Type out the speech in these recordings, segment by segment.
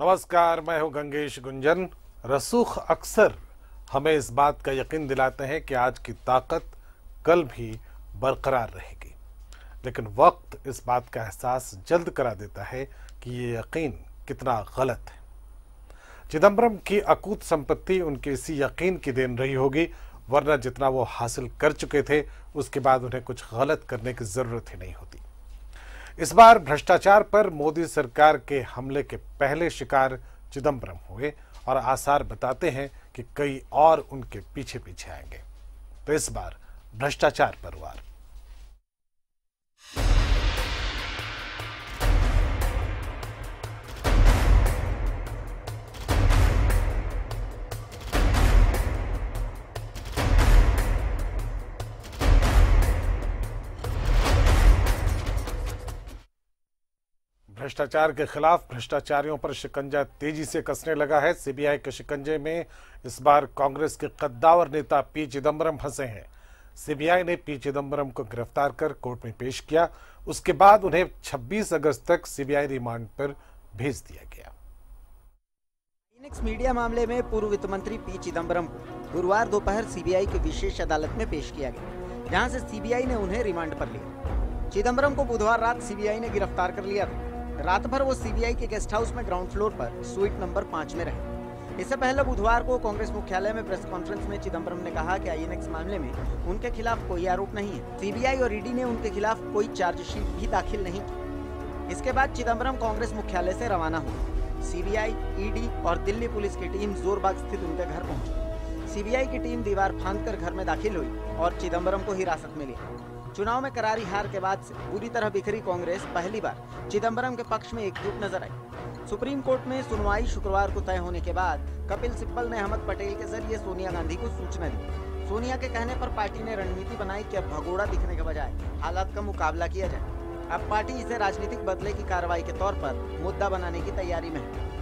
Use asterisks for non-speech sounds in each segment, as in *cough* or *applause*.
नमस्कार मैं हूं गंगेश गुंजन रसूख अक्सर हमें इस बात का यकीन दिलाते हैं कि आज की ताकत कल भी बरकरार रहेगी लेकिन वक्त इस बात का एहसास जल्द करा देता है कि ये यकीन कितना गलत है चिदम्बरम की अकूत संपत्ति उनके इसी यकीन की देन रही होगी वरना जितना वो हासिल कर चुके थे उसके बाद उन्हें कुछ गलत करने की ज़रूरत ही नहीं होती इस बार भ्रष्टाचार पर मोदी सरकार के हमले के पहले शिकार चिदम्बरम हुए और आसार बताते हैं कि कई और उनके पीछे पीछे आएंगे तो इस बार भ्रष्टाचार पर वार भ्रष्टाचार के खिलाफ भ्रष्टाचारियों पर शिकंजा तेजी से कसने लगा है सीबीआई के शिकंजे में इस बार कांग्रेस के कद्दावर नेता पी चिदम्बरम फंसे हैं सीबीआई ने पी चिदम्बरम को गिरफ्तार कर कोर्ट में पेश किया उसके बाद उन्हें 26 अगस्त तक सीबीआई रिमांड पर भेज दिया गया मीडिया मामले में पूर्व वित्त मंत्री पी चिदम्बरम को गुरुवार दोपहर सीबीआई की विशेष अदालत में पेश किया गया जहां से सीबीआई ने उन्हें रिमांड पर लिया चिदम्बरम को बुधवार रात सीबीआई ने गिरफ्तार कर लिया था रात भर वो सीबीआई के गेस्ट हाउस में ग्राउंड फ्लोर पर स्वीट नंबर पांच में रहे इससे पहले बुधवार को कांग्रेस मुख्यालय में प्रेस कॉन्फ्रेंस में चिदम्बरम ने कहा कि आईएनएक्स मामले में उनके खिलाफ कोई आरोप नहीं है सीबीआई और ईडी e ने उनके खिलाफ कोई चार्जशीट भी दाखिल नहीं की इसके बाद चिदम्बरम कांग्रेस मुख्यालय से रवाना हुए सीबीआई ईडी e और दिल्ली पुलिस की टीम जोरबाग स्थित उनके घर पहुंची सीबीआई की टीम दीवार फांद घर में दाखिल हुई और चिदम्बरम को हिरासत में लिया चुनाव में करारी हार के बाद से पूरी तरह बिखरी कांग्रेस पहली बार चिदम्बरम के पक्ष में एकजुट नजर आई सुप्रीम कोर्ट में सुनवाई शुक्रवार को तय होने के बाद कपिल सिब्बल ने अहमद पटेल के जरिए सोनिया गांधी को सूचना दी सोनिया के कहने पर पार्टी ने रणनीति बनाई कि अब भगोड़ा दिखने के बजाय हालात का मुकाबला किया जाए अब पार्टी इसे राजनीतिक बदले की कार्रवाई के तौर पर मुद्दा बनाने की तैयारी में है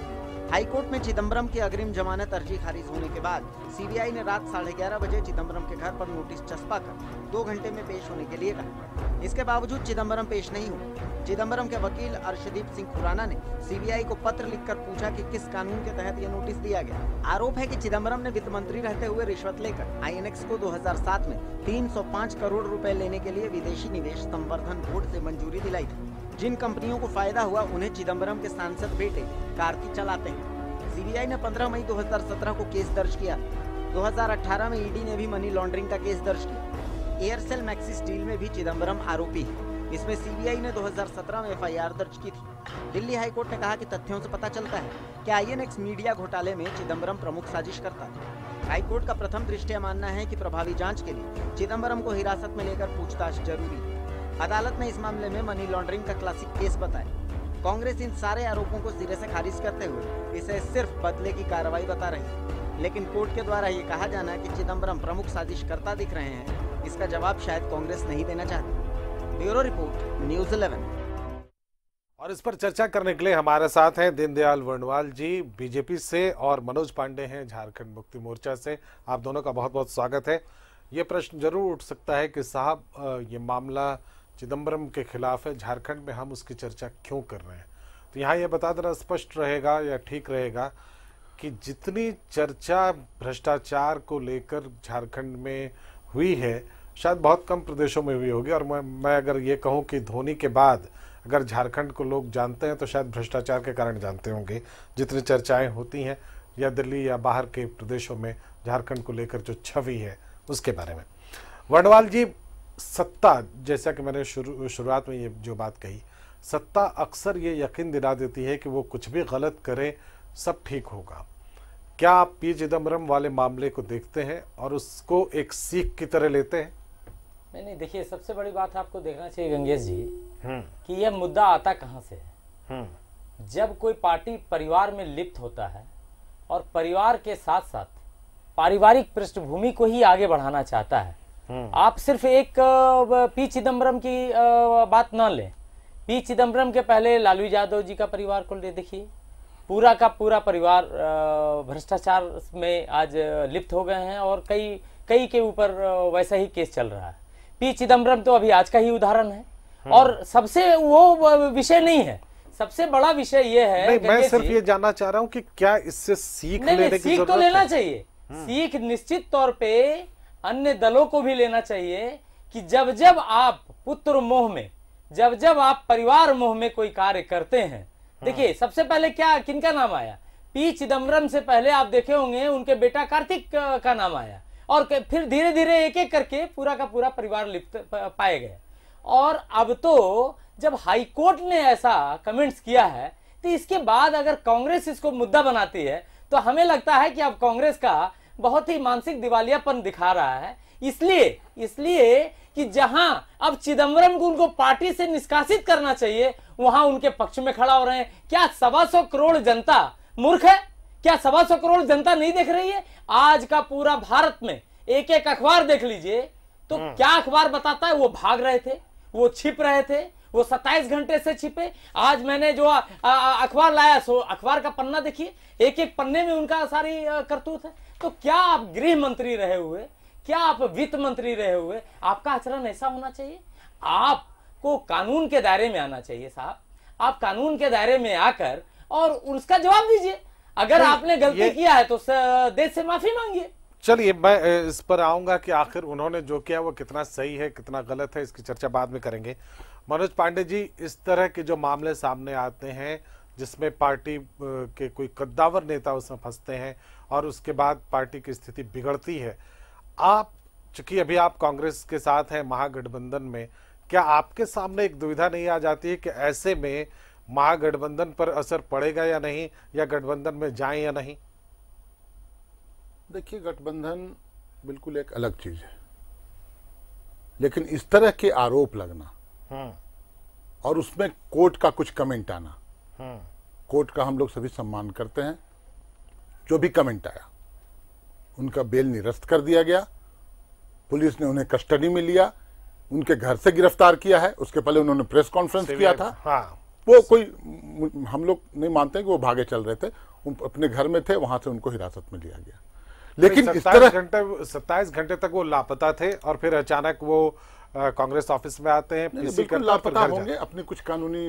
हाईकोर्ट में चिदम्बरम की अग्रिम जमानत अर्जी खारिज होने के बाद सीबीआई ने रात साढ़े ग्यारह बजे चिदम्बरम के घर पर नोटिस चस्पा कर दो घंटे में पेश होने के लिए कहा इसके बावजूद चिदम्बरम पेश नहीं हुए चिदम्बरम के वकील अर्शदीप सिंह खुराना ने सीबीआई को पत्र लिखकर पूछा कि किस कानून के तहत यह नोटिस दिया गया आरोप है कि चिदम्बरम ने वित्त मंत्री रहते हुए रिश्वत लेकर आईएनएक्स को 2007 में 305 करोड़ रुपए लेने के लिए विदेशी निवेश संवर्धन बोर्ड से मंजूरी दिलाई थी जिन कंपनियों को फायदा हुआ उन्हें चिदम्बरम के सांसद बेटे कार्तिक चलाते हैं सीबीआई ने 15 मई 2017 को केस दर्ज किया 2018 में ईडी ने भी मनी लॉन्ड्रिंग का केस दर्ज किया एयरसेल मैक्सिस डील में भी चिदम्बरम आरोपी है इसमें सीबीआई ने 2017 में एफआईआर दर्ज की थी दिल्ली हाईकोर्ट ने कहा कि तथ्यों से पता चलता है कि आईएनएक्स मीडिया घोटाले में चिदम्बरम प्रमुख साजिश करता था हाईकोर्ट का प्रथम दृष्टया मानना है कि प्रभावी जांच के लिए चिदम्बरम को हिरासत में लेकर पूछताछ जरूरी है अदालत ने इस मामले में मनी लॉन्ड्रिंग का क्लासिक केस बताया कांग्रेस इन सारे आरोपों को सिरे से खारिज करते हुए इसे सिर्फ बदले की कार्रवाई बता रही है लेकिन कोर्ट के द्वारा ये कहा जाना कि चिदम्बरम प्रमुख साजिशकर्ता दिख रहे हैं इसका जवाब शायद कांग्रेस नहीं देना चाहती ब्यूरो रिपोर्ट न्यूज इलेवन और इस पर चर्चा करने के लिए हमारे साथ हैं दीनदयाल वर्णवाल जी बीजेपी से और मनोज पांडे हैं झारखंड मुक्ति मोर्चा से आप दोनों का बहुत बहुत स्वागत है ये प्रश्न जरूर उठ सकता है कि साहब ये मामला चिदम्बरम के खिलाफ है झारखंड में हम उसकी चर्चा क्यों कर रहे हैं तो यहाँ ये बता देना स्पष्ट रहेगा या ठीक रहेगा कि जितनी चर्चा भ्रष्टाचार को लेकर झारखंड में हुई है शायद बहुत कम प्रदेशों में हुई होगी और मैं मैं अगर ये कहूँ कि धोनी के बाद अगर झारखंड को लोग जानते हैं तो शायद भ्रष्टाचार के कारण जानते होंगे जितनी चर्चाएं होती हैं या दिल्ली या बाहर के प्रदेशों में झारखंड को लेकर जो छवि है उसके बारे में वर्णवाल जी सत्ता जैसा कि मैंने शुरू शुरुआत में ये जो बात कही सत्ता अक्सर ये यकीन दिला देती है कि वो कुछ भी गलत करे सब ठीक होगा क्या आप पी चिदम्बरम वाले मामले को देखते हैं और उसको एक सीख की तरह लेते हैं नहीं नहीं देखिए सबसे बड़ी बात आपको देखना चाहिए गंगेश जी हम्म। कि यह मुद्दा आता कहाँ से है हम्म। जब कोई पार्टी परिवार में लिप्त होता है और परिवार के साथ साथ पारिवारिक पृष्ठभूमि को ही आगे बढ़ाना चाहता है हम्म। आप सिर्फ एक पी चिदम्बरम की बात ना लें पी चिदम्बरम के पहले लालू यादव जी का परिवार को ले देखिए पूरा का पूरा परिवार भ्रष्टाचार में आज लिप्त हो गए हैं और कई कई के ऊपर वैसा ही केस चल रहा है पी चिदम्बरम तो अभी आज का ही उदाहरण है हम्म। और सबसे वो विषय नहीं है सबसे बड़ा विषय ये है नहीं, मैं सिर्फ ये जानना चाह रहा हूँ कि क्या इससे सीख नहीं, लेने नहीं, की सीख तो लेना चाहिए हम्म। सीख निश्चित तौर पर अन्य दलों को भी लेना चाहिए कि जब जब आप पुत्र मोह में जब जब आप परिवार मोह में कोई कार्य करते हैं हाँ। देखिए सबसे पहले क्या किनका नाम आया पी चिदम्बरम से पहले आप देखे होंगे उनके बेटा कार्तिक का नाम आया और फिर धीरे धीरे एक एक करके पूरा का पूरा परिवार लिप्त पाए गए और अब तो जब हाईकोर्ट ने ऐसा कमेंट्स किया है तो इसके बाद अगर कांग्रेस इसको मुद्दा बनाती है तो हमें लगता है कि अब कांग्रेस का बहुत ही मानसिक दिवालियापन दिखा रहा है इसलिए इसलिए कि जहां अब चिदम्बरम को उनको पार्टी से निष्कासित करना चाहिए वहां उनके पक्ष में खड़ा हो रहे हैं क्या सवा सौ करोड़ जनता मूर्ख है क्या सवा सौ करोड़ जनता नहीं देख रही है आज का पूरा भारत में एक एक अखबार देख लीजिए तो हम्म। क्या अखबार बताता है वो भाग रहे थे वो छिप रहे थे वो सत्ताईस घंटे से छिपे आज मैंने जो अखबार लाया सो अखबार का पन्ना देखिए एक एक पन्ने में उनका सारी करतूत है तो क्या आप गृह मंत्री रहे हुए क्या आप वित्त मंत्री रहे हुए आपका आचरण ऐसा होना चाहिए आपको कानून के दायरे में आना चाहिए साहब आप कानून के दायरे में आकर और उसका जवाब दीजिए अगर आपने गलती किया है तो देश से माफी मांगिए चलिए मैं इस पर आऊंगा कि आखिर उन्होंने जो किया वो कितना सही है कितना गलत है इसकी चर्चा बाद में करेंगे मनोज पांडे जी इस तरह के जो मामले सामने आते हैं जिसमें पार्टी के कोई कद्दावर नेता उसमें फंसते हैं और उसके बाद पार्टी की स्थिति बिगड़ती है आप चूंकि अभी आप कांग्रेस के साथ हैं महागठबंधन में क्या आपके सामने एक दुविधा नहीं आ जाती है कि ऐसे में महागठबंधन पर असर पड़ेगा या नहीं या गठबंधन में जाए या नहीं देखिए गठबंधन बिल्कुल एक अलग चीज है लेकिन इस तरह के आरोप लगना हाँ। और उसमें कोर्ट का कुछ कमेंट आना कोर्ट का हम लोग सभी सम्मान करते हैं जो भी कमेंट आया उनका बेल निरस्त कर दिया गया पुलिस ने उन्हें कस्टडी में लिया उनके घर से गिरफ्तार किया है उसके पहले उन्होंने प्रेस कॉन्फ्रेंस किया था हाँ। वो कोई हम लोग नहीं मानते कि वो भागे चल रहे थे अपने घर में थे वहां से उनको हिरासत में लिया गया लेकिन इस घंटे सत्ताईस घंटे तक वो लापता थे और फिर अचानक वो कांग्रेस ऑफिस में आते हैं बिल्कुल लापता होंगे अपने कुछ कानूनी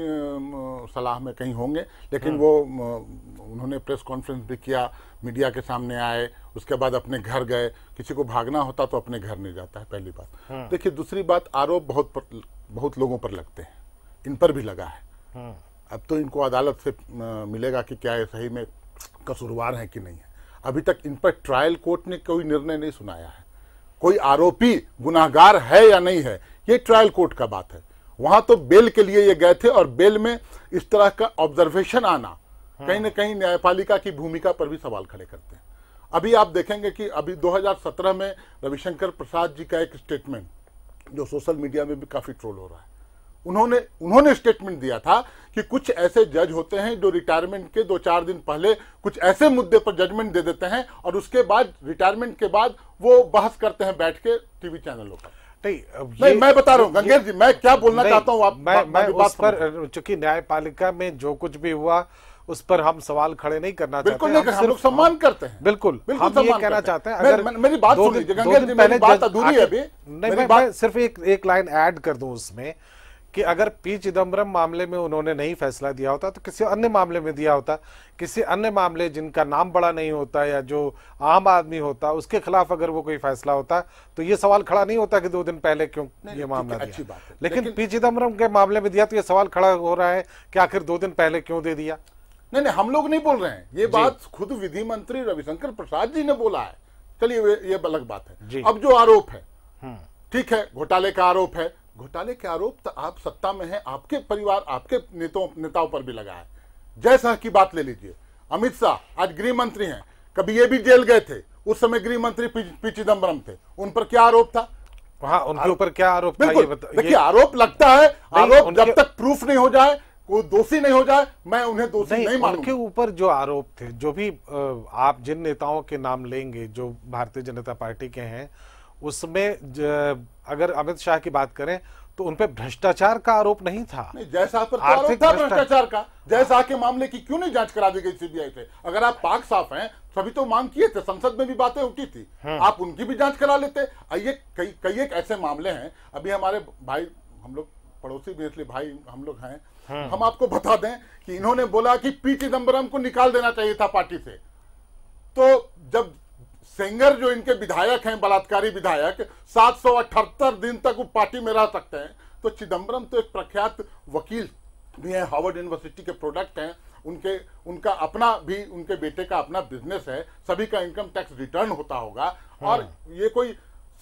सलाह में कहीं होंगे लेकिन हाँ। वो उन्होंने प्रेस कॉन्फ्रेंस भी किया मीडिया के सामने आए उसके बाद अपने घर गए किसी को भागना होता तो अपने घर नहीं जाता है पहली बात हाँ। देखिए दूसरी बात आरोप बहुत पर, बहुत लोगों पर लगते हैं इन पर भी लगा है हाँ। अब तो इनको अदालत से मिलेगा कि क्या ये सही में कसूरवार है कि नहीं है अभी तक इन पर ट्रायल कोर्ट ने कोई निर्णय नहीं सुनाया है कोई आरोपी गुनाहगार है या नहीं है ये ट्रायल कोर्ट का बात है वहां तो बेल के लिए ये गए थे और बेल में इस तरह का ऑब्जर्वेशन आना हाँ। कहीं ना कहीं न्यायपालिका की भूमिका पर भी सवाल खड़े करते हैं अभी आप देखेंगे कि अभी 2017 में रविशंकर प्रसाद जी का एक स्टेटमेंट जो सोशल मीडिया में भी काफ़ी ट्रोल हो रहा है उन्होंने उन्होंने स्टेटमेंट दिया था कि कुछ ऐसे जज होते हैं जो रिटायरमेंट के दो चार दिन पहले कुछ ऐसे मुद्दे पर जजमेंट दे देते हैं और उसके बाद रिटायरमेंट के बाद वो बहस करते हैं बैठ के टीवी चैनलों पर नहीं, नहीं मैं बता रहा हूँ जी मैं क्या बोलना चाहता हूँ आप मैं, मैं उस पर चूंकि न्यायपालिका में जो कुछ भी हुआ उस पर हम सवाल खड़े नहीं करना बिल्कुल चाहते बिल्कुल हम लोग सम्मान हाँ। करते हैं बिल्कुल बिल्कुल हम ये कहना चाहते हैं अगर मेरी बात सुन लीजिए गंगेर जी मेरी बात अधूरी है अभी नहीं मैं सिर्फ एक एक लाइन ऐड कर दूं उसमें कि अगर पी चिदम्बरम मामले में उन्होंने नहीं फैसला दिया होता तो किसी अन्य मामले में दिया होता किसी अन्य मामले जिनका नाम बड़ा नहीं होता या जो आम आदमी होता उसके खिलाफ अगर वो कोई फैसला होता तो ये सवाल खड़ा नहीं होता कि दो दिन पहले क्यों ये मामला दिया लेकिन, लेकिन पी चिदम्बरम के मामले में दिया तो ये सवाल खड़ा हो रहा है कि आखिर दो दिन पहले क्यों दे दिया नहीं नहीं हम लोग नहीं बोल रहे हैं ये बात खुद विधि मंत्री रविशंकर प्रसाद जी ने बोला है चलिए ये अलग बात है अब जो आरोप है हम्म। ठीक है घोटाले का आरोप है घोटाले के आरोप तो आप सत्ता में हैं आपके परिवार आपके नेताओं नेताओं पर भी लगा है जय शाह की बात ले लीजिए अमित शाह आज गृह मंत्री हैं कभी ये भी जेल गए थे उस समय गृह मंत्री पी चिदम्बरम थे उन पर क्या आरोप था हाँ उनके ऊपर क्या आरोप देखिए आरोप लगता है आरोप जब तक प्रूफ नहीं हो जाए वो दोषी नहीं हो जाए मैं उन्हें दोषी नहीं, नहीं उनके ऊपर जो आरोप थे जो भी आप जिन नेताओं के नाम लेंगे जो भारतीय जनता पार्टी के हैं उसमें अगर अमित शाह की बात करें तो उनपे भ्रष्टाचार का आरोप नहीं था नहीं जैसा पर तो आरोप था भ्रष्टाचार का जैसा के मामले की क्यों नहीं जांच करा दी गई सीबीआई से अगर आप पाक साफ हैं सभी तो मांग किए थे संसद में भी बातें उठी थी हम्म। आप उनकी भी जांच करा लेते आइए कई कई एक ऐसे मामले हैं अभी हमारे भाई हम लोग पड़ोसी भी इसलिए भाई हम लोग हैं हम्म। हम आपको बता दें कि इन्होंने बोला कि पी चिदम्बरम को निकाल देना चाहिए था पार्टी से तो जब सेंगर जो इनके विधायक हैं बलात्कारी विधायक सात सौ अठहत्तर दिन तक वो पार्टी में रह सकते हैं तो चिदम्बरम तो एक प्रख्यात वकील भी हैं हार्वर्ड यूनिवर्सिटी के प्रोडक्ट हैं उनके उनका अपना भी उनके बेटे का अपना बिजनेस है सभी का इनकम टैक्स रिटर्न होता होगा हाँ। और ये कोई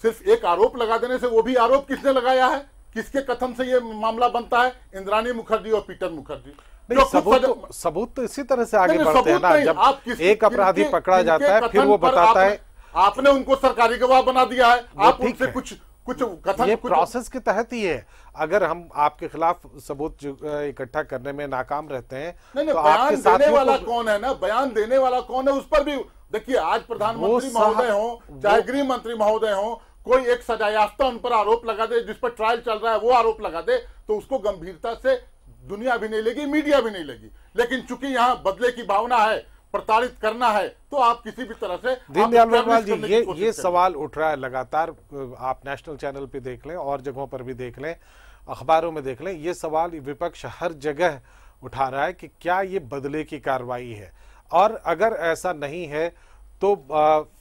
सिर्फ एक आरोप लगा देने से वो भी आरोप किसने लगाया है किसके कथन से ये मामला बनता है इंद्रानी मुखर्जी और पीटर मुखर्जी तो सबूत तो, सबूत तो इसी तरह से आगे बढ़ते हैं ना जब एक अपराधी पकड़ा जाता है फिर वो बताता है आपने उनको सरकारी गवाह बना दिया है आप उनसे कुछ कुछ कथन ये प्रोसेस के तहत ही है अगर हम आपके खिलाफ सबूत इकट्ठा करने में नाकाम रहते हैं नहीं, नहीं, तो बयान आपके देने वाला को... तो- कौन है ना बयान देने वाला कौन है उस पर भी देखिए आज प्रधानमंत्री महोदय हो चाहे गृह मंत्री महोदय हो कोई एक सजायाफ्ता उन पर आरोप लगा दे जिस पर ट्रायल चल रहा है वो आरोप लगा दे तो उसको गंभीरता से दुनिया भी नहीं लगी मीडिया भी नहीं लगी लेकिन चूंकि यहाँ बदले की भावना है प्रताड़ित करना है तो आप किसी भी तरह से दीनदयाल वर्माल जी ये ये सवाल उठ रहा है लगातार आप नेशनल चैनल पे देख लें और जगहों पर भी देख लें अखबारों में देख लें ये सवाल विपक्ष हर जगह उठा रहा है कि क्या ये बदले की कार्रवाई है और अगर ऐसा नहीं है तो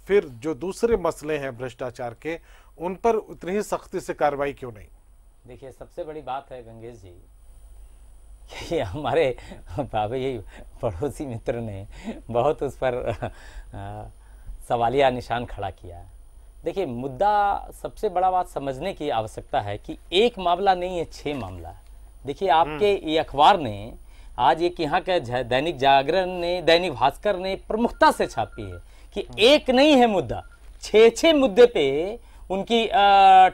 फिर जो दूसरे मसले हैं भ्रष्टाचार के उन पर उतनी ही सख्ती से कार्रवाई क्यों नहीं देखिए सबसे बड़ी बात है गंगेश जी ये हमारे भाभी यही पड़ोसी मित्र ने बहुत उस पर सवालिया निशान खड़ा किया है देखिए मुद्दा सबसे बड़ा बात समझने की आवश्यकता है कि एक मामला नहीं है छः मामला देखिए हम्म। आपके ये अखबार ने आज एक यहाँ का दैनिक जागरण ने दैनिक भास्कर ने प्रमुखता से छापी है कि हम्म। एक नहीं है मुद्दा छः छः मुद्दे पे उनकी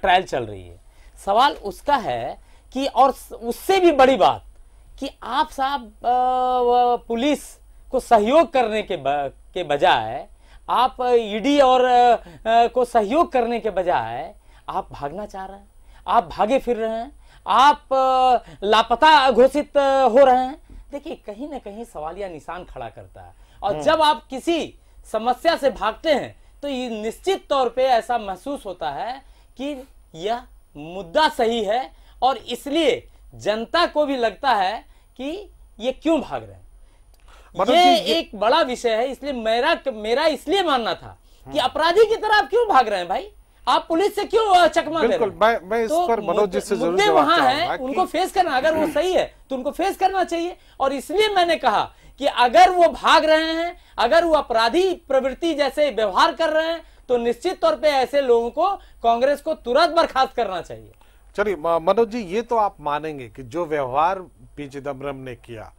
ट्रायल चल रही है सवाल उसका है कि और उससे भी बड़ी बात कि आप साहब पुलिस को सहयोग करने के के बजाय आप ईडी और आ, को सहयोग करने के बजाय आप भागना चाह रहे हैं आप भागे फिर रहे हैं आप आ, लापता घोषित हो रहे हैं देखिए कहीं ना कहीं सवालिया निशान खड़ा करता है और हम्म। जब आप किसी समस्या से भागते हैं तो ये निश्चित तौर पे ऐसा महसूस होता है कि यह मुद्दा सही है और इसलिए जनता को भी लगता है कि ये क्यों भाग रहे हैं मतलब ये, ये एक बड़ा विषय है इसलिए मेरा मेरा इसलिए मानना था कि हाँ। अपराधी की तरह आप क्यों भाग रहे हैं भाई आप पुलिस से क्यों चकमा हैं मैं मैं इस तो पर मनोज जी से जरूर वहां है उनको फेस करना अगर वो *clears throat* सही है तो उनको फेस करना चाहिए और इसलिए मैंने कहा कि अगर वो भाग रहे हैं अगर वो अपराधी प्रवृत्ति जैसे व्यवहार कर रहे हैं तो निश्चित तौर पे ऐसे लोगों को कांग्रेस को तुरंत बर्खास्त करना चाहिए चलिए मनोज जी ये तो आप मानेंगे कि जो व्यवहार पी चिदम्बरम ने किया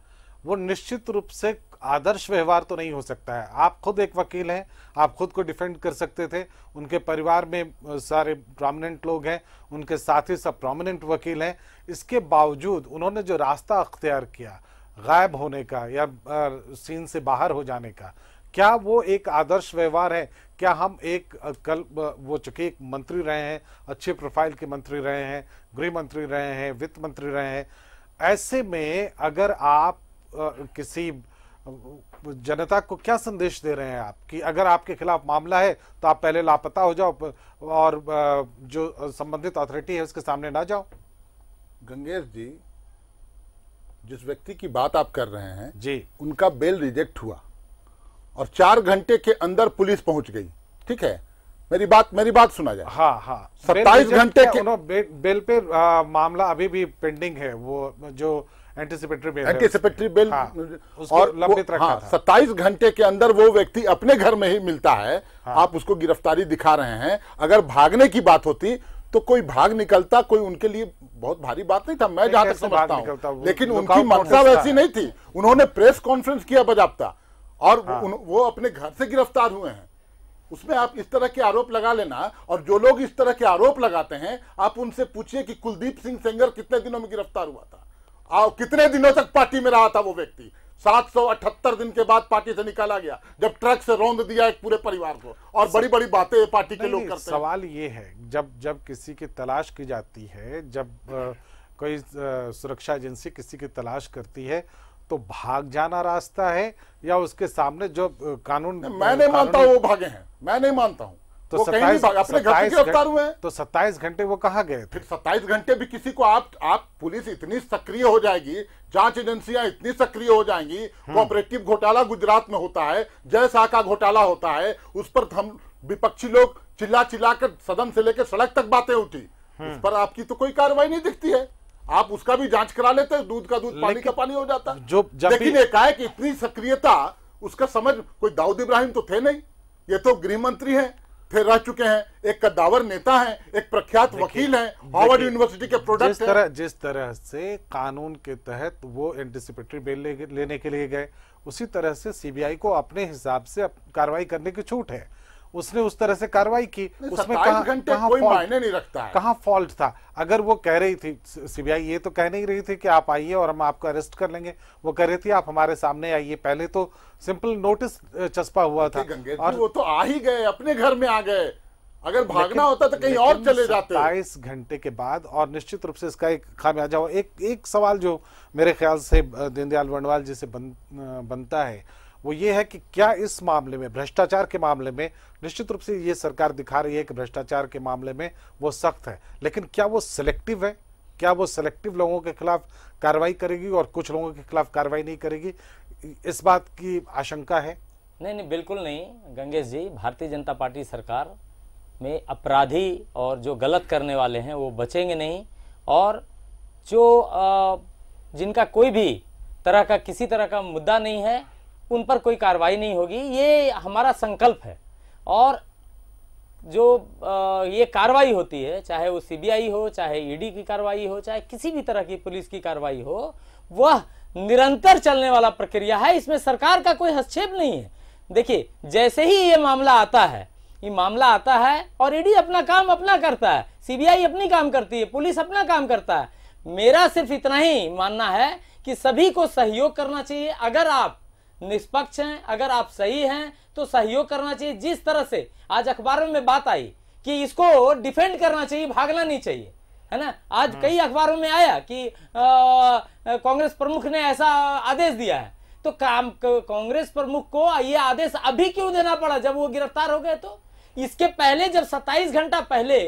वो निश्चित रूप से आदर्श व्यवहार तो नहीं हो सकता है आप खुद एक वकील हैं आप खुद को डिफेंड कर सकते थे उनके परिवार में सारे प्रोमिनेंट लोग हैं उनके साथी सब प्रोमिनेंट वकील हैं इसके बावजूद उन्होंने जो रास्ता अख्तियार किया गायब होने का या सीन से बाहर हो जाने का क्या वो एक आदर्श व्यवहार है क्या हम एक कल वो चुके एक मंत्री रहे हैं अच्छे प्रोफाइल के मंत्री रहे हैं गृह मंत्री रहे हैं वित्त मंत्री रहे हैं ऐसे में अगर आप किसी जनता को क्या संदेश दे रहे हैं आप कि अगर आपके खिलाफ मामला है तो आप पहले लापता हो जाओ और जो संबंधित अथॉरिटी है उसके सामने ना जाओ गंगेश जी जिस व्यक्ति की बात आप कर रहे हैं जी उनका बेल रिजेक्ट हुआ और चार घंटे के अंदर पुलिस पहुंच गई ठीक है मेरी बात मेरी बात सुना जाए हाँ हाँ सत्ताईस घंटे के बे, बेल पे आ, मामला अभी भी पेंडिंग है वो जो एंटीसिपेटरी बेल एंटीसिपेटरी बेल हाँ, और लंबित रखा हाँ, सत्ताईस घंटे के अंदर वो व्यक्ति अपने घर में ही मिलता है हाँ, आप उसको गिरफ्तारी दिखा रहे हैं अगर भागने की बात होती तो कोई भाग निकलता कोई उनके लिए बहुत भारी बात नहीं था मैं जहां तक समझता हूँ लेकिन उनकी मंशा वैसी नहीं थी उन्होंने प्रेस कॉन्फ्रेंस किया बजाबता और हाँ। वो अपने घर से गिरफ्तार हुए हैं उसमें आप इस तरह के आरोप लगा लेना और जो लोग इस तरह के आरोप लगाते हैं आप उनसे पूछिए कि कुलदीप सिंह सेंगर कितने दिनों में गिरफ्तार हुआ था आओ कितने दिनों तक पार्टी में रहा था वो व्यक्ति 778 दिन के बाद पार्टी से निकाला गया जब ट्रक से रौंद दिया एक पूरे परिवार को और सब... बड़ी बड़ी बातें पार्टी के लोग करते सवाल ये है जब जब किसी की तलाश की जाती है जब कोई सुरक्षा एजेंसी किसी की तलाश करती है तो भाग जाना रास्ता है या उसके सामने जो कानून मैं नहीं मानता हूँ वो भागे हैं मैं नहीं मानता हूँ तो सत्ताईस अपने गिरफ्तार हुए तो सत्ताईस घंटे वो कहा गए फिर सत्ताईस घंटे भी किसी को आप आप पुलिस इतनी सक्रिय हो जाएगी जांच एजेंसियां इतनी सक्रिय हो जाएंगी हम्म। कोऑपरेटिव घोटाला गुजरात में होता है जय शाह का घोटाला होता है उस पर हम विपक्षी लोग चिल्ला चिल्ला कर सदन से लेकर सड़क तक बातें उठी हम्म। उस पर आपकी तो कोई कार्रवाई नहीं दिखती है आप उसका भी जांच करा लेते दूध का दूध पानी का पानी हो जाता जो लेकिन एक कि इतनी सक्रियता उसका समझ कोई दाऊद इब्राहिम तो थे नहीं ये तो गृह मंत्री है फिर रह चुके हैं एक कद्दावर नेता हैं एक प्रख्यात वकील हैं हार्वर्ड यूनिवर्सिटी के प्रोडक्ट जिस तरह जिस तरह से कानून के तहत वो एंटीसिपेटरी बेल लेने के लिए गए उसी तरह से सीबीआई को अपने हिसाब से कार्रवाई करने की छूट है उसने उस तरह से कार्रवाई की उसमें कहा, घंटे कहा कोई मायने नहीं रखता है कहाँ फॉल्ट था अगर वो कह रही थी सीबीआई ये तो कह नहीं रही थी कि आप आइए और हम आपको अरेस्ट कर लेंगे वो कह रही थी आप हमारे सामने आइए पहले तो सिंपल नोटिस चस्पा हुआ था और वो तो आ ही गए अपने घर में आ गए अगर भागना होता तो कहीं और चले जाते सत्ताईस घंटे के बाद और निश्चित रूप से इसका एक खामियाजा एक एक सवाल जो मेरे ख्याल से दीनदयाल वर्णवाल जी से बन, बनता है वो ये है कि क्या इस मामले में भ्रष्टाचार के मामले में निश्चित रूप से ये सरकार दिखा रही है कि भ्रष्टाचार के मामले में वो सख्त है लेकिन क्या वो सिलेक्टिव है क्या वो सिलेक्टिव लोगों के खिलाफ कार्रवाई करेगी और कुछ लोगों के खिलाफ कार्रवाई नहीं करेगी इस बात की आशंका है नहीं नहीं बिल्कुल नहीं गंगेश जी भारतीय जनता पार्टी सरकार में अपराधी और जो गलत करने वाले हैं वो बचेंगे नहीं और जो जिनका कोई भी तरह का किसी तरह का मुद्दा नहीं है उन पर कोई कार्रवाई नहीं होगी ये हमारा संकल्प है और जो ये कार्रवाई होती है चाहे वो सीबीआई हो चाहे ईडी की कार्रवाई हो चाहे किसी भी तरह की पुलिस की कार्रवाई हो वह निरंतर चलने वाला प्रक्रिया है इसमें सरकार का कोई हस्तक्षेप नहीं है देखिए जैसे ही ये मामला आता है ये मामला आता है और ईडी अपना काम अपना करता है सीबीआई अपनी काम करती है पुलिस अपना काम करता है मेरा सिर्फ इतना ही मानना है कि सभी को सहयोग करना चाहिए अगर आप निष्पक्ष हैं अगर आप सही हैं तो सहयोग करना चाहिए जिस तरह से आज अखबारों में बात आई कि इसको डिफेंड करना चाहिए भागना नहीं चाहिए है ना आज हम्म। कई अखबारों में आया कि कांग्रेस प्रमुख ने ऐसा आदेश दिया है तो काम कांग्रेस प्रमुख को यह आदेश अभी क्यों देना पड़ा जब वो गिरफ्तार हो गए तो इसके पहले जब 27 घंटा पहले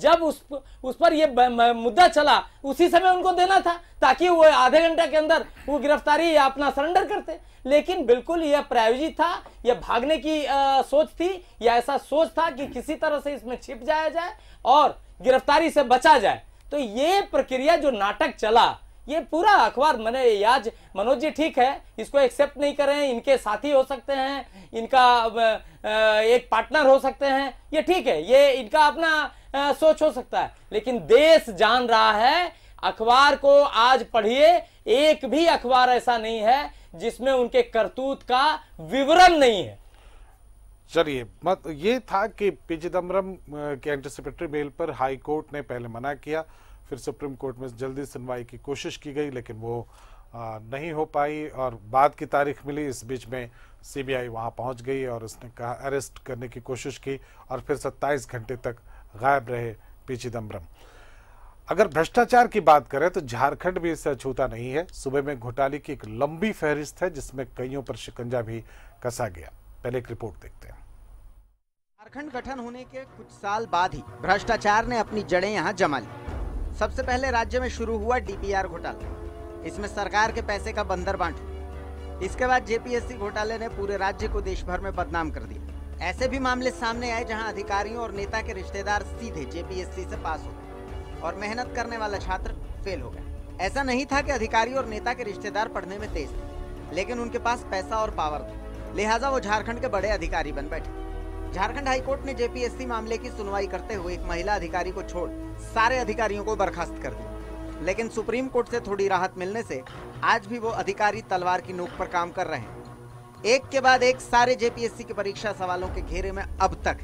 जब उस उस पर यह मुद्दा चला उसी समय उनको देना था ताकि वो आधे घंटे के अंदर वो गिरफ्तारी या अपना सरेंडर करते लेकिन बिल्कुल यह प्रायोजित था यह भागने की आ, सोच थी या ऐसा सोच था कि किसी तरह से इसमें छिप जाया जाए और गिरफ्तारी से बचा जाए तो ये प्रक्रिया जो नाटक चला ये पूरा अखबार मैंने आज मनोज जी ठीक है इसको एक्सेप्ट नहीं करें इनके साथी हो सकते हैं इनका एक पार्टनर हो सकते हैं ये ठीक है ये इनका अपना सोच हो सकता है लेकिन देश जान रहा है अखबार को आज पढ़िए एक भी अखबार ऐसा नहीं है जिसमें उनके करतूत का विवरण नहीं है चलिए मत ये था कि पी चिदम्बरम के एंटिसिपेटरी बेल पर हाई कोर्ट ने पहले मना किया फिर सुप्रीम कोर्ट में जल्दी सुनवाई की कोशिश की गई लेकिन वो नहीं हो पाई और बाद की तारीख मिली इस बीच में सीबीआई वहां पहुंच गई और उसने कहा अरेस्ट करने की कोशिश की और फिर 27 घंटे तक गायब रहे पी चिदम्बरम अगर भ्रष्टाचार की बात करें तो झारखंड भी इससे अछूता नहीं है सुबह में घोटाले की एक लंबी फहरिस्त है जिसमें कईयों पर शिकंजा भी कसा गया पहले एक रिपोर्ट देखते हैं झारखंड गठन होने के कुछ साल बाद ही भ्रष्टाचार ने अपनी जड़ें यहाँ जमा ली सबसे पहले राज्य में शुरू हुआ डीपीआर घोटाला इसमें सरकार के पैसे का बंदर बांट इसके बाद जेपीएससी घोटाले ने पूरे राज्य को देश भर में बदनाम कर दिया ऐसे भी मामले सामने आए जहां अधिकारियों और नेता के रिश्तेदार सीधे जेपीएससी से पास हो गए और मेहनत करने वाला छात्र फेल हो गया ऐसा नहीं था कि अधिकारी और नेता के रिश्तेदार पढ़ने में तेज थे लेकिन उनके पास पैसा और पावर था लिहाजा वो झारखंड के बड़े अधिकारी बन बैठे झारखंड हाईकोर्ट ने जेपीएससी मामले की सुनवाई करते हुए एक महिला अधिकारी को छोड़ सारे अधिकारियों को बर्खास्त कर दिया लेकिन सुप्रीम कोर्ट से थोड़ी राहत मिलने से आज भी वो अधिकारी तलवार की नोक पर काम कर रहे हैं एक के बाद एक सारे जेपीएससी की परीक्षा सवालों के घेरे में अब तक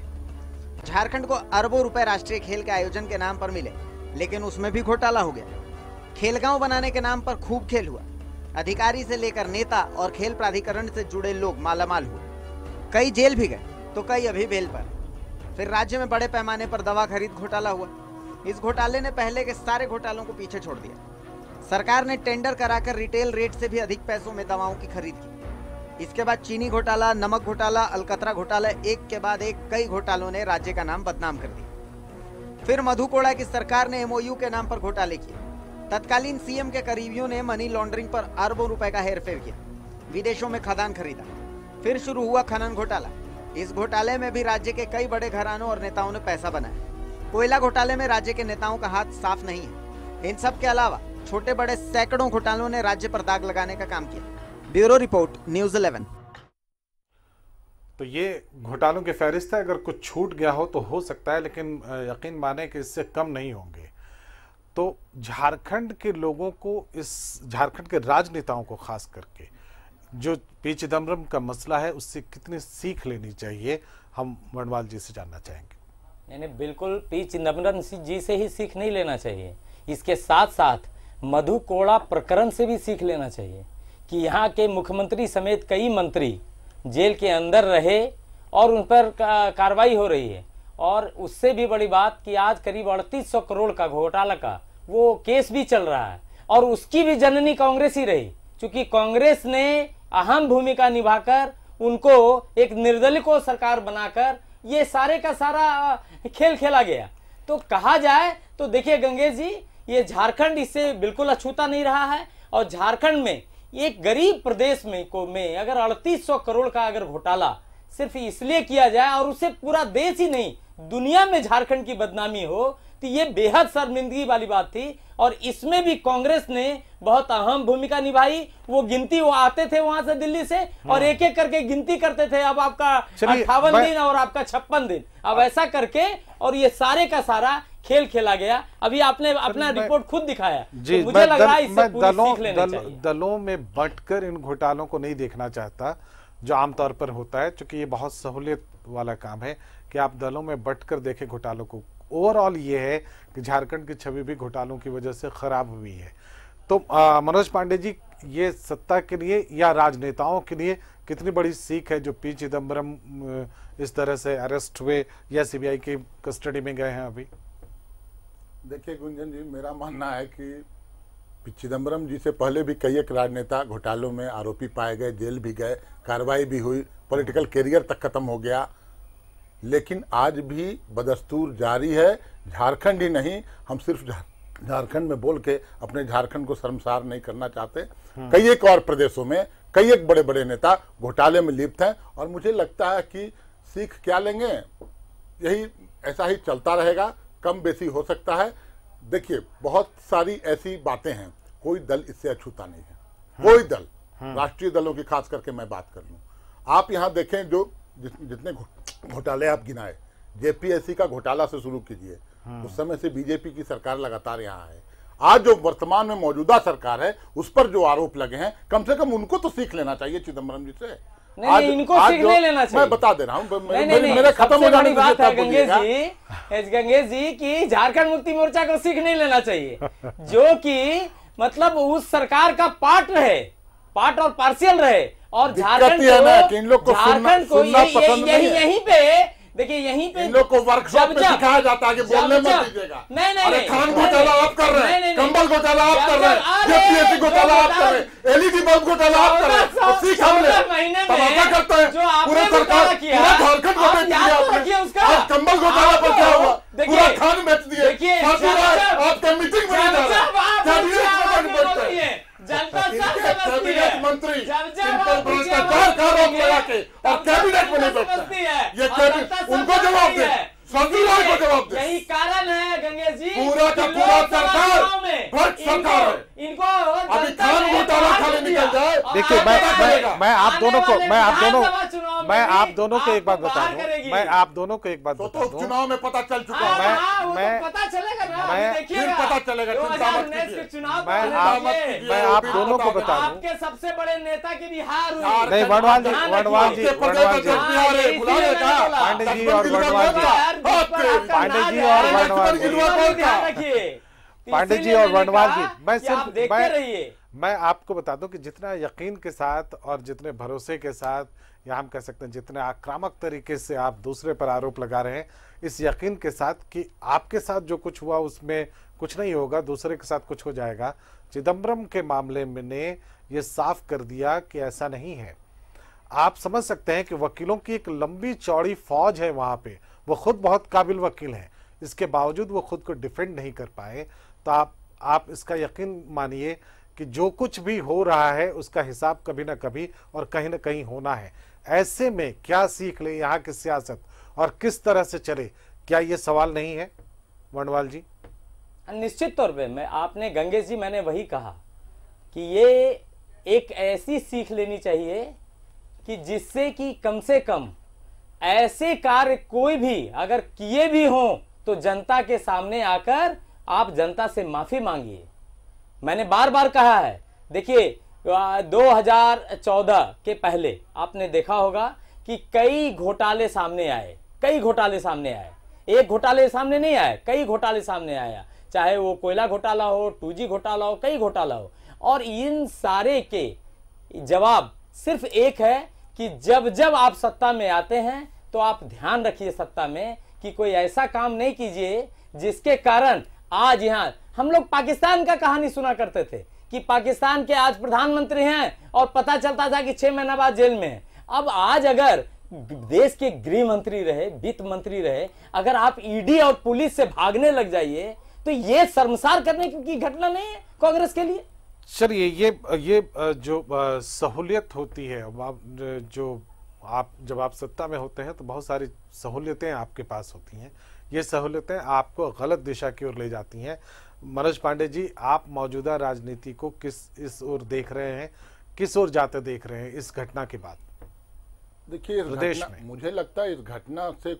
झारखंड को अरबों रुपए राष्ट्रीय खेल के आयोजन के नाम पर मिले लेकिन उसमें भी घोटाला हो गया खेलगांव बनाने के नाम पर खूब खेल हुआ अधिकारी से लेकर नेता और खेल प्राधिकरण से जुड़े लोग मालामाल हुए कई जेल भी गए तो कई अभी बेल पर फिर राज्य में बड़े पैमाने पर दवा खरीद घोटाला हुआ इस घोटाले ने पहले के सारे घोटालों को पीछे छोड़ दिया सरकार ने टेंडर कराकर रिटेल रेट से भी अधिक पैसों में दवाओं की खरीद की इसके बाद चीनी घोटाला नमक घोटाला अलकतरा घोटाला एक के बाद एक कई घोटालों ने राज्य का नाम बदनाम कर दिया फिर मधुकोड़ा की सरकार ने एमओयू के नाम पर घोटाले किए तत्कालीन सीएम के करीबियों ने मनी लॉन्ड्रिंग पर अरबों रुपए का हेरफेर किया विदेशों में खदान खरीदा फिर शुरू हुआ खनन घोटाला इस घोटाले में भी राज्य के कई बड़े घरानों और नेताओं ने पैसा बनाया कोयला घोटाले में राज्य के नेताओं का हाथ साफ नहीं है इन सब के अलावा छोटे बड़े सैकड़ों घोटालों ने राज्य पर दाग लगाने का काम किया ब्यूरो रिपोर्ट न्यूज इलेवन तो ये घोटालों की फहरिस्त है अगर कुछ छूट गया हो तो हो सकता है लेकिन यकीन माने कि इससे कम नहीं होंगे तो झारखंड के लोगों को इस झारखंड के राजनेताओं को खास करके जो पी चिदम्बरम का मसला है उससे कितनी सीख लेनी चाहिए हम वर्णवाल जी से जानना चाहेंगे यानी बिल्कुल पी चिदम्बरम जी से ही सीख नहीं लेना चाहिए इसके साथ साथ मधु कोड़ा प्रकरण से भी सीख लेना चाहिए कि यहाँ के मुख्यमंत्री समेत कई मंत्री जेल के अंदर रहे और उन पर कार्रवाई हो रही है और उससे भी बड़ी बात कि आज करीब अड़तीस सौ करोड़ का घोटाला का वो केस भी चल रहा है और उसकी भी जननी कांग्रेस ही रही क्योंकि कांग्रेस ने अहम भूमिका निभाकर उनको एक निर्दलीय को सरकार बनाकर ये सारे का सारा खेल खेला गया तो कहा जाए तो देखिए गंगेश जी ये झारखंड इससे बिल्कुल अछूता नहीं रहा है और झारखंड में एक गरीब प्रदेश में को में अगर अड़तीस सौ करोड़ का अगर घोटाला सिर्फ इसलिए किया जाए और उसे पूरा देश ही नहीं दुनिया में झारखंड की बदनामी हो तो ये बेहद शर्मिंदगी वाली बात थी और इसमें भी कांग्रेस ने बहुत अहम भूमिका निभाई वो गिनती वो आते थे वहां से दिल्ली से और हाँ। एक एक करके गिनती करते थे अब आपका अट्ठावन दिन और आपका छप्पन दिन अब ऐसा करके और ये सारे का सारा खेल खेला गया अभी आपने अपना रिपोर्ट खुद दिखाया जी, तो मुझे लग रहा है दलों, दलों में बंटकर इन घोटालों को नहीं देखना चाहता जो आमतौर पर होता है चूंकि ये बहुत सहूलियत वाला काम है कि आप दलों में बंटकर देखें घोटालों को ओवरऑल ये है कि झारखंड की छवि भी घोटालों की वजह से खराब हुई है तो मनोज पांडे जी ये सत्ता के लिए या राजनेताओं के लिए कितनी बड़ी सीख है जो पी चिदम्बरम इस तरह से अरेस्ट हुए या सीबीआई की कस्टडी में गए हैं अभी देखिए गुंजन जी मेरा मानना है कि चिदम्बरम जी से पहले भी कई एक राजनेता घोटालों में आरोपी पाए गए जेल भी गए कार्रवाई भी हुई पॉलिटिकल करियर तक खत्म हो गया लेकिन आज भी बदस्तूर जारी है झारखंड ही नहीं हम सिर्फ झारखंड में बोल के अपने झारखंड को शर्मसार नहीं करना चाहते हम्म। कई एक और प्रदेशों में कई एक बड़े बड़े नेता घोटाले में लिप्त हैं और मुझे लगता है कि सिख क्या लेंगे यही ऐसा ही चलता रहेगा कम बेसी हो सकता है देखिए बहुत सारी ऐसी बातें हैं कोई दल इससे अछूता नहीं है हम्म। कोई दल हम्म। राष्ट्रीय दलों की खास करके मैं बात कर लू आप यहां देखें जो जितने घोटाले आप गिनाए जेपीएससी का घोटाला से शुरू कीजिए हाँ। उस समय से बीजेपी की सरकार लगातार यहाँ है आज जो वर्तमान में मौजूदा सरकार है उस पर जो आरोप लगे हैं कम से कम उनको तो सीख लेना चाहिए चिदम्बरम जी से नहीं, आज, इनको सीख नहीं लेना चाहिए मैं बता दे रहा हूँ मेरे खत्म हो जाने बात है गंगेश जी गंगेश जी की झारखंड मुक्ति मोर्चा को सीख नहीं लेना चाहिए *laughs* जो कि मतलब उस सरकार का पार्ट है पार्ट और पार्शियल रहे और झारखंड को इन झारखंड को यही यहीं पे देखिए यहीं पे लोग को वर्कशॉप में सिखाया जाता है कि बोलने मत दीजिएगा नहीं नहीं अरे खान आप कर रहे हैं कंबल को चला आप कर रहे हैं को चला आप कर रहे हैं एलईडी बल्ब को चला आप कर रहे हैं सीख हमने तमाशा करते हैं पूरे सरकार पूरा झारखंड को बेच दिया आपने आज कंबल चला पर क्या हुआ पूरा खान बेच दिए आपका मीटिंग में जा रहा है कैबिनेट सब समझती है मंत्री जब जब आरोप लगा के और कैबिनेट में नहीं बैठती ये उनको जवाब दे संजू को जवाब दे यही कारण है गंगे जी पूरा का पूरा सरकार भ्रष्ट सरकार इनको अभी खान घोटाला खाली निकल जाए देखिए मैं मैं आप दोनों को मैं आप दोनों मैं आप दोनों को एक बात बता बताऊं जाएगी मैं आप दोनों को एक बात तो, तो चुनाव में पता चल चुका मैं हाँ, हाँ, तो मैं पता चलेगा ना मैं पता चलेगा चुनाव मैं आप दोनों को बता आपके सबसे बड़े नेता की भी हार हुई नहीं वर्णवाल जी वर्णवाल जी वर्णवाल जी हाँ, पांडे जी और वर्णवाल जी पांडे जी और वर्णवाल जी पांडे जी और वर्णवाल जी मैं सिर्फ मैं मैं आपको बता दूं कि जितना यकीन के साथ और जितने भरोसे के साथ या हम कह सकते हैं जितने आक्रामक तरीके से आप दूसरे पर आरोप लगा रहे हैं इस यकीन के साथ कि आपके साथ जो कुछ हुआ उसमें कुछ नहीं होगा दूसरे के साथ कुछ हो जाएगा चिदम्बरम के मामले में ने ये साफ कर दिया कि ऐसा नहीं है आप समझ सकते हैं कि वकीलों की एक लंबी चौड़ी फौज है वहां पे वो खुद बहुत काबिल वकील हैं इसके बावजूद वो खुद को डिफेंड नहीं कर पाए तो आप आप इसका यकीन मानिए कि जो कुछ भी हो रहा है उसका हिसाब कभी ना कभी और कहीं ना कहीं होना है ऐसे में क्या सीख ले यहाँ की सियासत और किस तरह से चले क्या ये सवाल नहीं है वर्णवाल जी निश्चित तौर पे मैं आपने गंगेश जी मैंने वही कहा कि ये एक ऐसी सीख लेनी चाहिए कि जिससे कि कम से कम ऐसे कार्य कोई भी अगर किए भी हो तो जनता के सामने आकर आप जनता से माफी मांगिए मैंने बार बार कहा है देखिए 2014 के पहले आपने देखा होगा कि कई घोटाले सामने आए कई घोटाले सामने आए एक घोटाले सामने नहीं आए कई घोटाले सामने आया चाहे वो कोयला घोटाला हो टू घोटाला हो कई घोटाला हो और इन सारे के जवाब सिर्फ एक है कि जब जब आप सत्ता में आते हैं तो आप ध्यान रखिए सत्ता में कि कोई ऐसा काम नहीं कीजिए जिसके कारण आज यहाँ हम लोग पाकिस्तान का कहानी सुना करते थे कि पाकिस्तान के आज प्रधानमंत्री हैं और पता चलता था कि छह महीना बाद जेल में अब आज अगर देश के गृह मंत्री रहे वित्त मंत्री रहे अगर आप ईडी e और पुलिस से भागने लग जाइए तो ये शर्मसार करने की घटना नहीं है कांग्रेस के लिए सर ये ये ये जो सहूलियत होती है जो आप जब आप सत्ता में होते हैं तो बहुत सारी सहूलियतें आपके पास होती हैं ये सहूलियतें आपको गलत दिशा की ओर ले जाती हैं मनोज पांडे जी आप मौजूदा राजनीति को किस इस ओर देख रहे हैं किस ओर जाते देख रहे हैं इस घटना के बाद देखिए प्रदेश में मुझे लगता है इस घटना से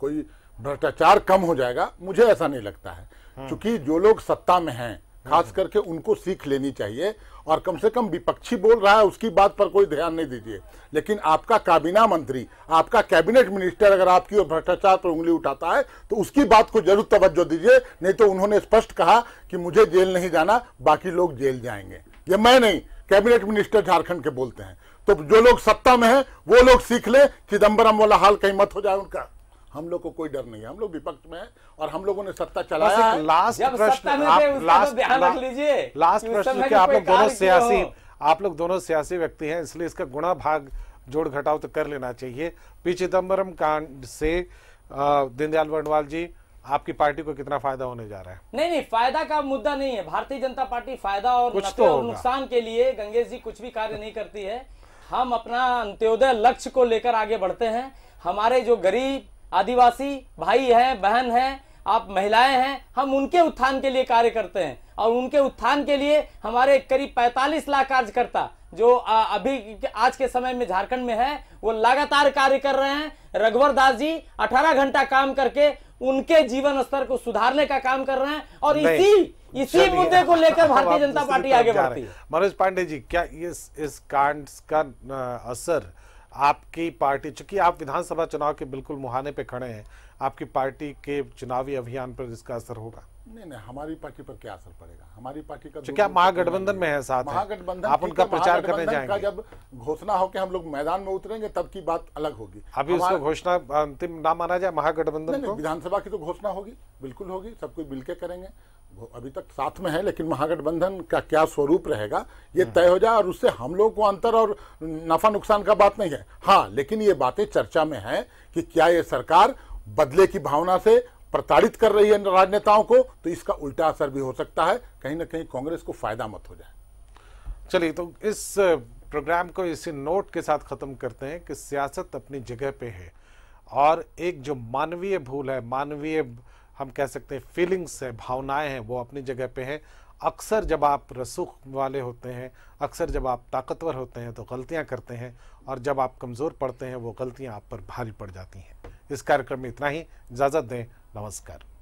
कोई भ्रष्टाचार कम हो जाएगा मुझे ऐसा नहीं लगता है क्योंकि हाँ। जो लोग सत्ता में हैं खास हाँ। करके उनको सीख लेनी चाहिए और कम से कम विपक्षी बोल रहा है उसकी बात पर कोई ध्यान नहीं दीजिए लेकिन आपका काबिना मंत्री आपका कैबिनेट मिनिस्टर अगर आपकी और भ्रष्टाचार पर उंगली उठाता है तो उसकी बात को जरूर तवज्जो दीजिए नहीं तो उन्होंने स्पष्ट कहा कि मुझे जेल नहीं जाना बाकी लोग जेल जाएंगे ये मैं नहीं कैबिनेट मिनिस्टर झारखंड के बोलते हैं तो जो लोग सत्ता में है वो लोग सीख लें चिदम्बरम वाला हाल कहीं मत हो जाए उनका हम लोग को कोई डर नहीं है हम लोग विपक्ष में और हम लोगों ने सत्ता चलाया लास्ट प्रश्न आप तो लास्ट प्रश्न तो आप लोग दोनों सियासी आप लोग दोनों सियासी व्यक्ति हैं इसलिए इसका गुणा भाग जोड़ घटाओ तो कर लेना चाहिए पी चिदम्बरम कांड से दीनदयाल वर्णवाल जी आपकी पार्टी को कितना फायदा होने जा रहा है नहीं नहीं फायदा का मुद्दा नहीं है भारतीय जनता पार्टी फायदा और कुछ तो और नुकसान के लिए गंगेश जी कुछ भी कार्य नहीं करती है हम अपना अंत्योदय लक्ष्य को लेकर आगे बढ़ते हैं हमारे जो गरीब आदिवासी भाई हैं बहन हैं आप महिलाएं हैं हम उनके उत्थान के लिए कार्य करते हैं और उनके उत्थान के लिए हमारे करीब 45 लाख कार्यकर्ता जो अभी आज के समय में झारखंड में है वो लगातार कार्य कर रहे हैं रघुवर दास जी 18 घंटा काम करके उनके जीवन स्तर को सुधारने का काम कर रहे हैं और इसी इसी मुद्दे को लेकर भारतीय जनता पार्टी आगे बढ़ती है मनोज पांडे जी क्या इस इस कांड का असर आपकी पार्टी चूंकि आप विधानसभा चुनाव के बिल्कुल मुहाने पे खड़े हैं आपकी पार्टी के चुनावी अभियान पर इसका असर होगा नहीं नहीं हमारी पार्टी पर क्या असर पड़ेगा हमारी पार्टी का चूंकि आप महागठबंधन में है साथ महागठबंधन आप उनका प्रचार करने जाएंगे जब घोषणा हो के हम लोग मैदान में उतरेंगे तब की बात अलग होगी अभी उसको घोषणा अंतिम ना माना जाए महागठबंधन विधानसभा की तो घोषणा होगी बिल्कुल होगी सब मिलकर करेंगे अभी तक साथ में है लेकिन महागठबंधन का क्या स्वरूप रहेगा ये तय हो जाए और उससे हम लोगों को अंतर और नफा नुकसान का बात नहीं है हाँ लेकिन ये बातें चर्चा में है कि क्या ये सरकार बदले की भावना से प्रताड़ित कर रही है राजनेताओं को तो इसका उल्टा असर भी हो सकता है कहीं ना कहीं कांग्रेस को फायदा मत हो जाए चलिए तो इस प्रोग्राम को इसी नोट के साथ ख़त्म करते हैं कि सियासत अपनी जगह पे है और एक जो मानवीय भूल है मानवीय हम कह सकते हैं फीलिंग्स है भावनाएं हैं वो अपनी जगह पे हैं अक्सर जब आप रसूख वाले होते हैं अक्सर जब आप ताकतवर होते हैं तो गलतियां करते हैं और जब आप कमज़ोर पड़ते हैं वो गलतियां आप पर भारी पड़ जाती हैं इस कार्यक्रम में इतना ही इजाज़त दें नमस्कार